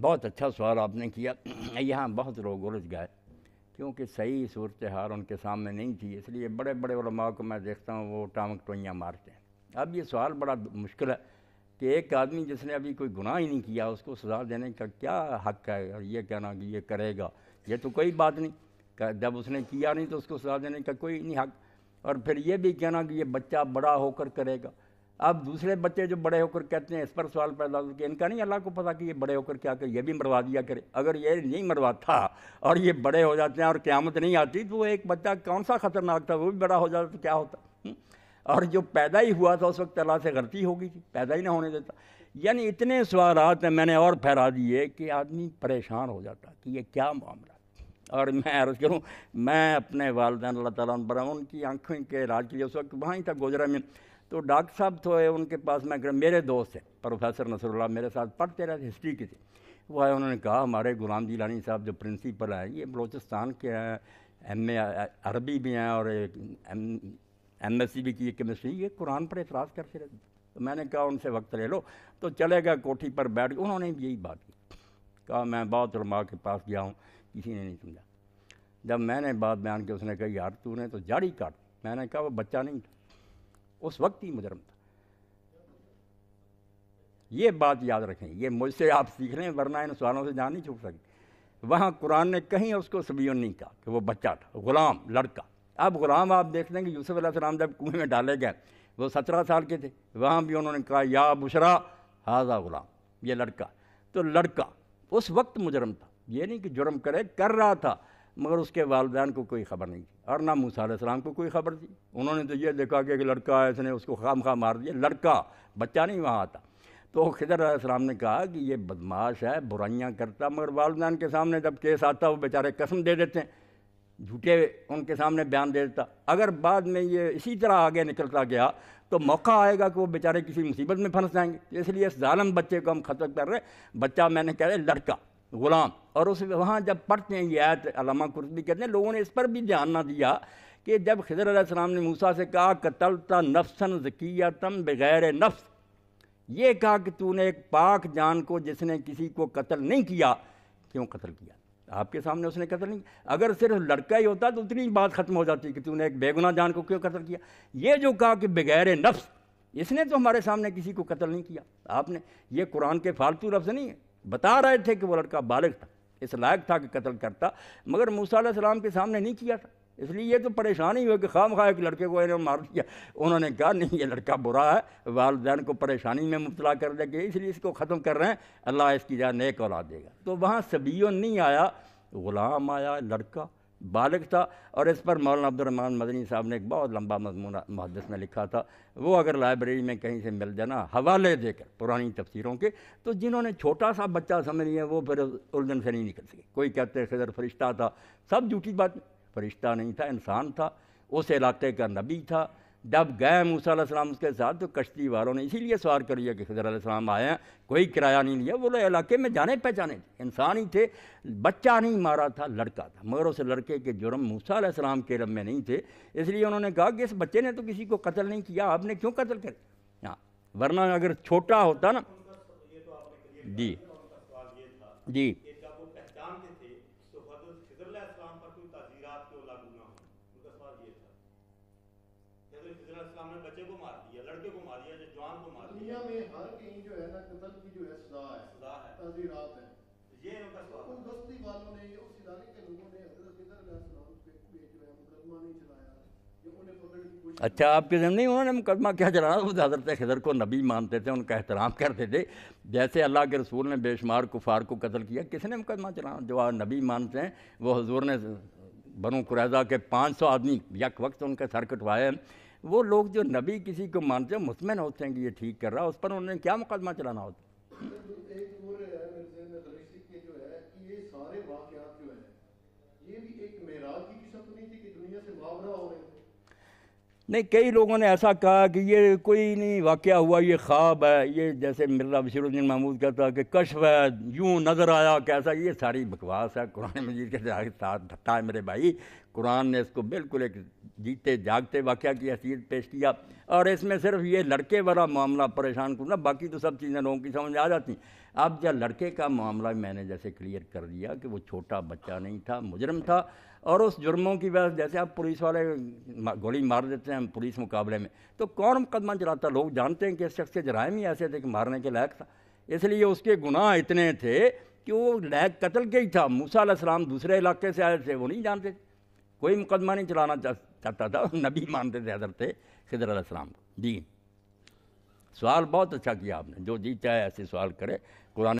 बहुत अच्छा सवाल आपने किया यहाँ बहुत लोग उलझ गए क्योंकि सही सूरत हाल उनके सामने नहीं थी इसलिए बड़े बड़े उलमा को मैं देखता हूँ वो टामक टोइयाँ मारते हैं अब ये सवाल बड़ा मुश्किल है कि एक आदमी जिसने अभी कोई गुनाह ही नहीं किया उसको सजा देने का क्या हक है और ये कहना कि ये करेगा ये तो कोई बात नहीं जब उसने किया नहीं तो उसको सजा देने का कोई नहीं हक और फिर ये भी कहना कि ये बच्चा बड़ा होकर करेगा अब दूसरे बच्चे जो बड़े होकर कहते हैं इस पर सवाल पैदा होते हैं इनका नहीं अल्लाह को पता कि ये बड़े होकर क्या करें ये भी मरवा दिया करे अगर ये नहीं मरवाता और ये बड़े हो जाते हैं और क़्यामत नहीं आती तो वो एक बच्चा कौन सा ख़तरनाक था वो भी बड़ा हो जाता तो क्या होता हम्म? और जो पैदा ही हुआ था उस वक्त अल्लाह से गलती हो गई थी पैदा ही ना होने देता यानी इतने सवालत मैंने और फहरा दिए कि आदमी परेशान हो जाता कि ये क्या मामला और मैं अर्ज़ करूँ मैं अपने वालदे अल्लाह तला पर उनकी आँखों के राज के लिए उस वक्त ही था गोजरा में तो डॉक्टर साहब तो है उनके पास मैं मेरे दोस्त हैं प्रोफेसर नसरुल्ला मेरे साथ पढ़ते रहे हिस्ट्री के थे वो आए उन्होंने कहा हमारे गुलाम लानी साहब जो प्रिंसिपल हैं ये बलोचिस्तान के हैं एम ए अरबी भी हैं और एम एम एस सी भी की है केमिस्ट्री ये कुरान पर एतराज़ करते रहते तो मैंने कहा उनसे वक्त ले लो तो चले गए कोठी पर बैठ गए उन्होंने यही बात की कहा मैं बहुत रमा के पास गया हूँ किसी ने नहीं समझा जब मैंने बात बयान की उसने कहा यार तूने तो जाड़ी काट मैंने कहा वो बच्चा नहीं था उस वक्त ही मुजरम था ये बात याद रखें ये मुझसे आप सीख रहे हैं वरना इन सवालों से जान नहीं छूट सकते वहाँ कुरान ने कहीं उसको सबियों नहीं कहा कि वो बच्चा था गुलाम लड़का अब गुलाम आप देख लेंगे कि यूसुफ सलाम जब कुएं में डाले गए वो सत्रह साल के थे वहाँ भी उन्होंने कहा या बुशरा हाजा गुलाम ये लड़का तो लड़का उस वक्त मुजरम था ये नहीं कि जुर्म करे कर रहा था मगर उसके वालदेन को कोई खबर नहीं थी और ना मूसा को कोई खबर थी उन्होंने तो ये देखा कि एक लड़का है इसने उसको खाम खा मार दिया लड़का बच्चा नहीं वहाँ आता तो खिदर सलाम ने कहा कि ये बदमाश है बुराइयाँ करता मगर वालदान के सामने जब केस आता वो बेचारे कसम दे देते हैं झूठे उनके सामने बयान दे देता अगर बाद में ये इसी तरह आगे निकलता गया तो मौका आएगा कि वो बेचारे किसी मुसीबत में फंस जाएंगे इसलिए इस जालम बच्चे को हम खत्म कर रहे बच्चा मैंने कह रहे लड़का गुलाम और उस वहाँ जब पढ़ते हैं ये आयत अलामा कुरतबी कहते हैं लोगों ने इस पर भी ध्यान ना दिया कि जब खजर आसमाम ने मूसा से कहा कतलता नफसन जकिया तम बगैर नफ्स ये कहा कि तूने एक पाक जान को जिसने किसी को कत्ल नहीं किया क्यों कत्ल किया आपके सामने उसने कत्ल नहीं अगर सिर्फ लड़का ही होता तो उतनी बात ख़त्म हो जाती कि तूने एक बेगुना जान को क्यों कत्ल किया ये जो कहा कि बगैर नफ्स इसने तो हमारे सामने किसी को कत्ल नहीं किया आपने ये कुरान के फालतू लफ्ज़ नहीं है बता रहे थे कि वो लड़का बालग था इस लायक था कि कत्ल करता मगर मूसा सलाम के सामने नहीं किया था इसलिए ये तो परेशानी ही हुआ कि खाम खा एक लड़के को इन्होंने मार दिया उन्होंने कहा नहीं ये लड़का बुरा है वालदेन को परेशानी में मुबला कर देंगे इसलिए इसको ख़त्म कर रहे हैं अल्लाह इसकी जान नेक औला देगा तो वहाँ सबीन नहीं आया ग़ुलाम आया लड़का बालग था और इस पर मौलाना अब्दुलरमान मदनी साहब ने एक बहुत लंबा मजमून मुहदस में लिखा था वो अगर लाइब्रेरी में कहीं से मिल जाना हवाले देकर पुरानी तफसीरों के तो जिन्होंने छोटा सा बच्चा समझ लिया वो फिर उलझन से नहीं निकल सके कोई कहते खजर फरिश्ता था सब झूठी बात फरिश्ता नहीं था इंसान था उस इलाके का नबी था जब गए मूसा सलाम के साथ तो कश्ती वालों ने इसीलिए सवार कर लिया कि सलाम आए हैं कोई किराया नहीं लिया बोले इलाके में जाने पहचाने थे इंसान ही थे बच्चा नहीं मारा था लड़का था मगर उस लड़के के जुर्म मूसा सलाम के रम में नहीं थे इसलिए उन्होंने कहा कि इस बच्चे ने तो किसी को कत्ल नहीं किया आपने क्यों कत्ल कर हाँ वरना अगर छोटा होता ना जी जी बच्चे को मार दिया लड़के को मार दिया जवान को मार दिया में हर कहीं जो है ना की जो है सजा है सजा है है ये उन बस्ती वालों ने उस के लोगों ने हजरत पे जो है मुकदमा नहीं चलाया अच्छा आपके जहन नहीं उन्होंने मुकदमा क्या चलाना वो हजरत खजर को नबी मानते थे उनका एहतराम करते थे जैसे अल्लाह के रसूल ने बेशुमार कुफार को कत्ल किया किसने मुकदमा चलाना जो आज नबी मानते हैं वो हजूर ने बनो कुरैजा के पाँच सौ आदमी यक वक्त उनके सर कटवाए वो लोग जो नबी किसी को मानते हैं मुतमिन होते हैं कि ये ठीक कर रहा है उस पर उन्होंने क्या मुकदमा चलाना होता नहीं कई लोगों ने ऐसा कहा कि ये कोई नहीं वाक़ हुआ ये ख्वाब है ये जैसे मिर्जा बशीरुद्दीन महमूद कहता कि कशफ है यूँ नज़र आया कैसा ये सारी बकवास है कुरान मजीद के साथ धट्टा है मेरे भाई कुरान ने इसको बिल्कुल एक जीते जागते वाक़ की हैसीत पेश किया और इसमें सिर्फ ये लड़के वाला मामला परेशान करना बाकी तो सब चीज़ें लोगों की समझ आ जाती अब जब लड़के का मामला मैंने जैसे क्लियर कर दिया कि वो छोटा बच्चा नहीं था मुजरम था और उस जुर्मों की वजह जैसे आप पुलिस वाले गोली मार देते हैं पुलिस मुकाबले में तो कौन मुकदमा चलाता लोग जानते हैं कि इस शख्स के जराय ही ऐसे थे कि मारने के लायक था इसलिए उसके गुनाह इतने थे कि वो लायक कत्ल के ही था मूसा सलाम दूसरे इलाके से आए थे वो नहीं जानते कोई मुकदमा नहीं चलाना चाहता था नबी मानते थे हजरत खिदर सलाम को जी सवाल बहुत अच्छा किया आपने जो जी चाहे ऐसे सवाल करे